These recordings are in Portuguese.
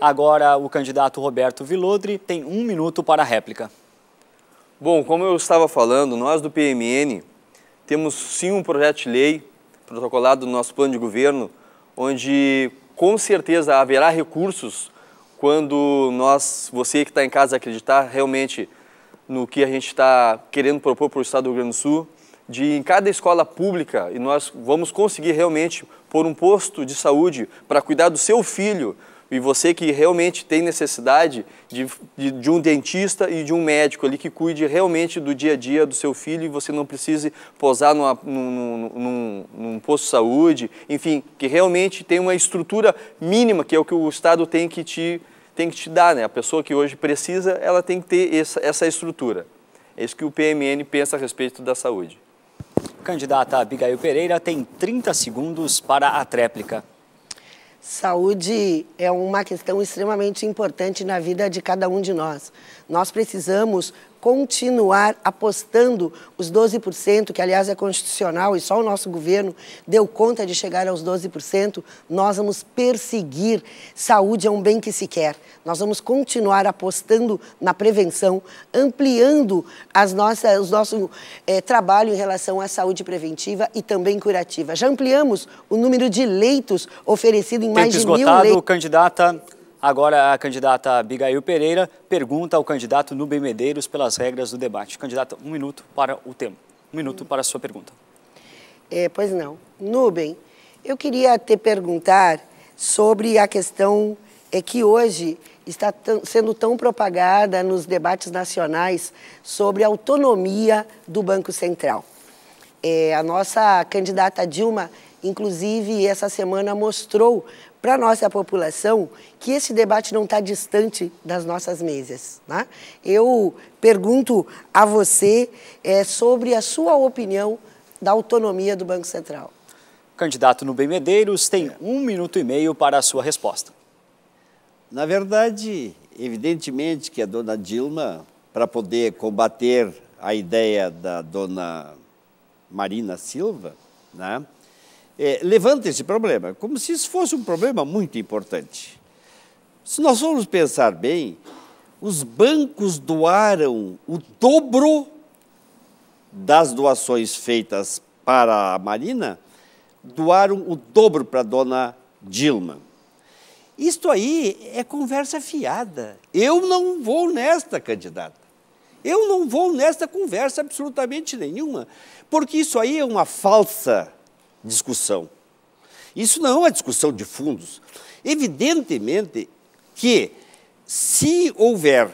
Agora, o candidato Roberto Vilodre tem um minuto para a réplica. Bom, como eu estava falando, nós do PMN temos sim um projeto de lei protocolado no nosso plano de governo, onde com certeza haverá recursos quando nós, você que está em casa, acreditar realmente no que a gente está querendo propor para o Estado do Rio Grande do Sul, de em cada escola pública, e nós vamos conseguir realmente pôr um posto de saúde para cuidar do seu filho, e você que realmente tem necessidade de, de, de, um dentista e de um médico ali que cuide realmente do dia a dia do seu filho e você não precise posar numa, num, num, num, posto de saúde, enfim, que realmente tem uma estrutura mínima que é o que o Estado tem que te, tem que te dar, né? A pessoa que hoje precisa, ela tem que ter essa, essa estrutura. É isso que o PMN pensa a respeito da saúde. Candidata Abigail Pereira tem 30 segundos para a tréplica. Saúde é uma questão extremamente importante na vida de cada um de nós. Nós precisamos continuar apostando os 12%, que aliás é constitucional e só o nosso governo deu conta de chegar aos 12%, nós vamos perseguir. Saúde é um bem que se quer. Nós vamos continuar apostando na prevenção, ampliando as nossas, o nosso é, trabalho em relação à saúde preventiva e também curativa. Já ampliamos o número de leitos oferecido em Tempo mais de esgotado, mil leitos. Candidata, Agora a candidata Abigail Pereira pergunta ao candidato Nubem Medeiros pelas regras do debate. Candidata, um minuto para o tema. Um minuto para a sua pergunta. É, pois não. Nubem, eu queria te perguntar sobre a questão é que hoje está sendo tão propagada nos debates nacionais sobre a autonomia do Banco Central. É, a nossa candidata Dilma, inclusive, essa semana mostrou para a nossa população que esse debate não está distante das nossas mesas. Né? Eu pergunto a você é, sobre a sua opinião da autonomia do Banco Central. Candidato no bem Medeiros tem um minuto e meio para a sua resposta. Na verdade, evidentemente que a dona Dilma, para poder combater a ideia da dona Marina Silva, né, é, levanta esse problema, como se isso fosse um problema muito importante. Se nós formos pensar bem, os bancos doaram o dobro das doações feitas para a Marina, doaram o dobro para a dona Dilma. Isto aí é conversa fiada. Eu não vou nesta candidata. Eu não vou nesta conversa absolutamente nenhuma, porque isso aí é uma falsa discussão. Isso não é uma discussão de fundos. Evidentemente que, se houver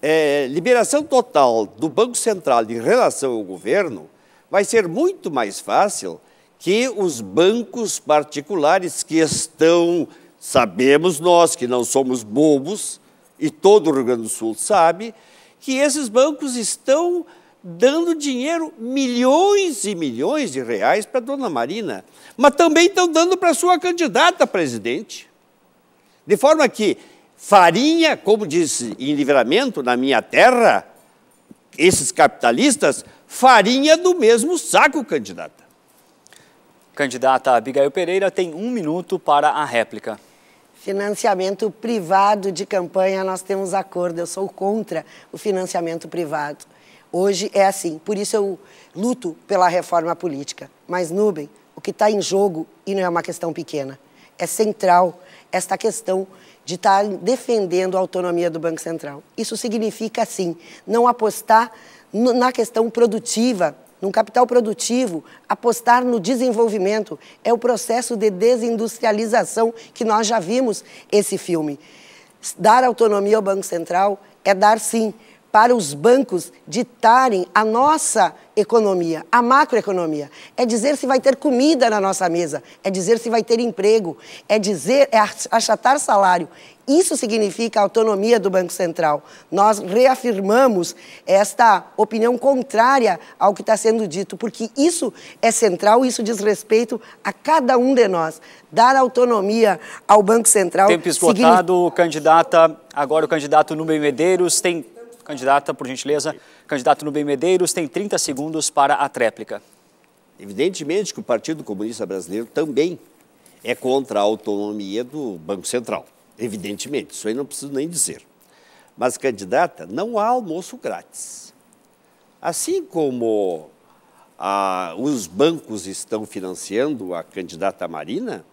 é, liberação total do Banco Central em relação ao governo, vai ser muito mais fácil que os bancos particulares que estão, sabemos nós que não somos bobos, e todo o Rio Grande do Sul sabe, que esses bancos estão dando dinheiro, milhões e milhões de reais para a dona Marina, mas também estão dando para sua candidata a presidente. De forma que farinha, como disse em livramento, na minha terra, esses capitalistas, farinha do mesmo saco, candidata. Candidata Abigail Pereira tem um minuto para a réplica financiamento privado de campanha, nós temos acordo. Eu sou contra o financiamento privado. Hoje é assim, por isso eu luto pela reforma política. Mas, Nubem, o que está em jogo, e não é uma questão pequena, é central esta questão de estar tá defendendo a autonomia do Banco Central. Isso significa, sim, não apostar na questão produtiva num capital produtivo, apostar no desenvolvimento é o processo de desindustrialização que nós já vimos esse filme. Dar autonomia ao Banco Central é dar, sim, para os bancos ditarem a nossa economia, a macroeconomia. É dizer se vai ter comida na nossa mesa, é dizer se vai ter emprego, é dizer é achatar salário. Isso significa a autonomia do Banco Central. Nós reafirmamos esta opinião contrária ao que está sendo dito, porque isso é central, isso diz respeito a cada um de nós. Dar autonomia ao Banco Central. Tempo esgotado, significa... candidata. Agora o candidato Número Medeiros tem Candidata, por gentileza, candidato Nubem Medeiros tem 30 segundos para a tréplica. Evidentemente que o Partido Comunista Brasileiro também é contra a autonomia do Banco Central. Evidentemente, isso aí não preciso nem dizer. Mas, candidata, não há almoço grátis. Assim como ah, os bancos estão financiando a candidata Marina,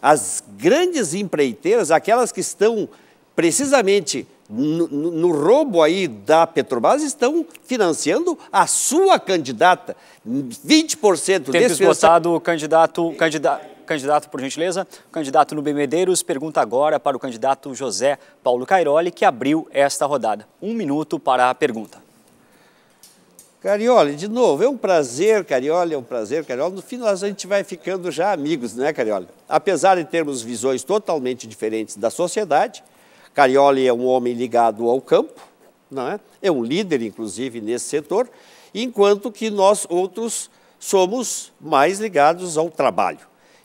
as grandes empreiteiras, aquelas que estão precisamente no, no, roubo aí da Petrobras estão financiando a sua candidata. 20% Tempo desse esgotado, candidato, candidato, candidato, por gentileza. O candidato no Medeiros pergunta agora para o candidato José Paulo Cairoli, que abriu esta rodada. Um minuto para a pergunta. Carioli, de novo, é um prazer, Carioli, é um prazer, Carioli. No fim, nós a gente vai ficando já amigos, né, Carioli? Apesar de termos visões totalmente diferentes da sociedade, Carioli é um homem ligado ao campo, não é? é um líder, inclusive, nesse setor, enquanto que nós outros somos mais ligados ao trabalho.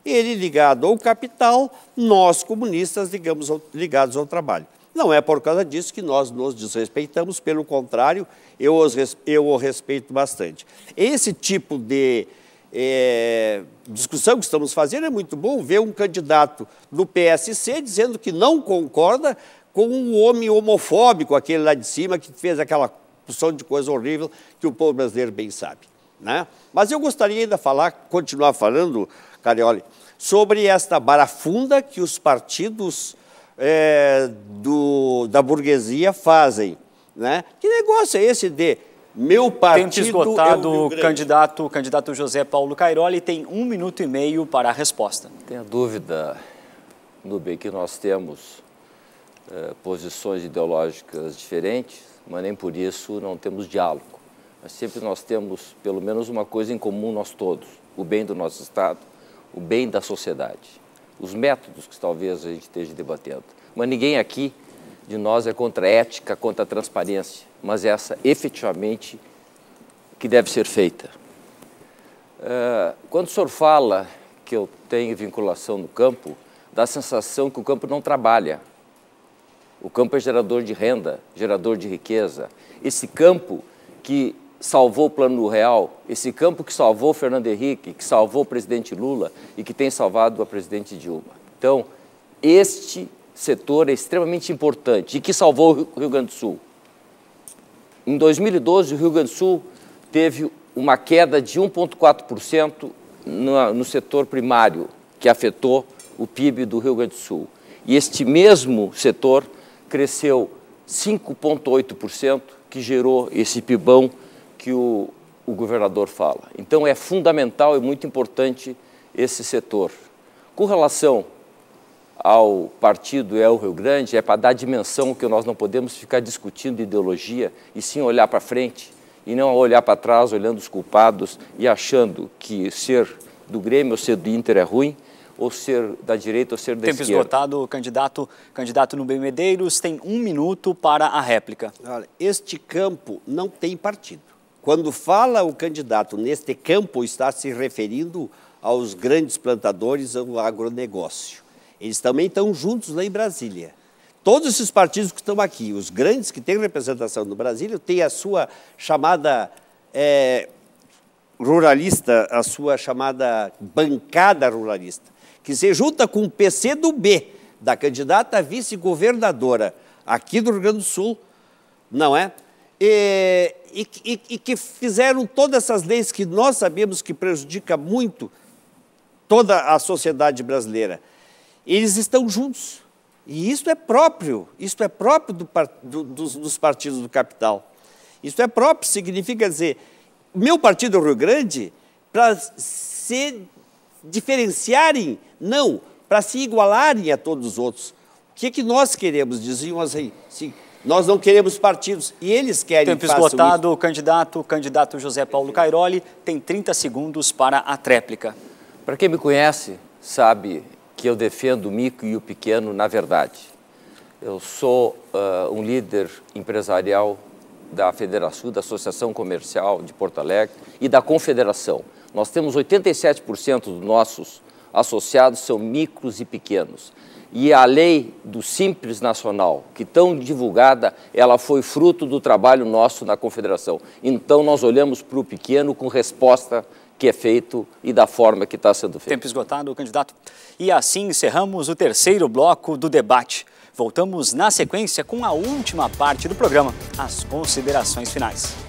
Ele ligado ao capital, nós comunistas ligamos ligados ao trabalho. Não é por causa disso que nós nos desrespeitamos, pelo contrário, eu, os, eu o respeito bastante. Esse tipo de é, discussão que estamos fazendo é muito bom ver um candidato do PSC dizendo que não concorda com um homem homofóbico, aquele lá de cima, que fez aquela porção de coisa horrível que o povo brasileiro bem sabe. Né? Mas eu gostaria ainda falar, continuar falando, Carioli, sobre esta barafunda que os partidos é, do, da burguesia fazem. Né? Que negócio é esse de meu partido? Tempo esgotado, é candidato, candidato José Paulo Cairoli tem um minuto e meio para a resposta. Tem a dúvida, Nubem, que nós temos eh, posições ideológicas diferentes, mas nem por isso não temos diálogo. Mas sempre nós temos pelo menos uma coisa em comum nós todos, o bem do nosso Estado, o bem da sociedade, os métodos que talvez a gente esteja debatendo. Mas ninguém aqui de nós é contra a ética, contra a transparência, mas essa efetivamente que deve ser feita. Eh, quando o senhor fala que eu tenho vinculação no campo, dá a sensação que o campo não trabalha. O campo é gerador de renda, gerador de riqueza. Esse campo que salvou o Plano Real, esse campo que salvou Fernando Henrique, que salvou o presidente Lula e que tem salvado a presidente Dilma. Então, este setor é extremamente importante e que salvou o Rio Grande do Sul. Em 2012, o Rio Grande do Sul teve uma queda de 1,4% no setor primário, que afetou o PIB do Rio Grande do Sul. E este mesmo setor cresceu 5,8%, que gerou esse PIBão que o, o governador fala. Então é fundamental e muito importante esse setor. Com relação ao partido El é Rio Grande, é para dar dimensão que nós não podemos ficar discutindo ideologia e sim olhar para frente e não olhar para trás olhando os culpados e achando que ser do Grêmio ou ser do Inter é ruim ou ser da direita ou ser da Tempo esquerda. Tempo esgotado, candidato, candidato bem Medeiros tem um minuto para a réplica. Olha, este campo não tem partido. Quando fala o candidato neste campo, está se referindo aos grandes plantadores, ao agronegócio. Eles também estão juntos lá em Brasília todos esses partidos que estão aqui, os grandes que têm representação no Brasil, têm a sua chamada é, ruralista, a sua chamada bancada ruralista que se junta com o PC do B, da candidata vice-governadora aqui do Rio Grande do Sul, não é? E, e, e, que fizeram todas essas leis que nós sabemos que prejudica muito toda a sociedade brasileira. Eles estão juntos. E isso é próprio, isso é próprio do, do, dos, dos partidos do capital. Isso é próprio, significa dizer, meu partido é Rio Grande, para ser diferenciarem, não, para se igualarem a todos os outros. O que, é que nós queremos? Diziam assim, sim, nós não queremos partidos e eles querem Tempo esgotado, isso. candidato, candidato José Paulo Cairoli, tem 30 segundos para a tréplica. Para quem me conhece, sabe que eu defendo o micro e o pequeno na verdade. Eu sou uh, um líder empresarial da Federação, da Associação Comercial de Porto Alegre e da Confederação. Nós temos 87% dos nossos associados são micros e pequenos. E a lei do Simples Nacional, que tão divulgada, ela foi fruto do trabalho nosso na Confederação. Então nós olhamos para o pequeno com resposta que é feito e da forma que está sendo feito. Tempo esgotado, candidato. E assim encerramos o terceiro bloco do debate. Voltamos na sequência com a última parte do programa, as considerações finais.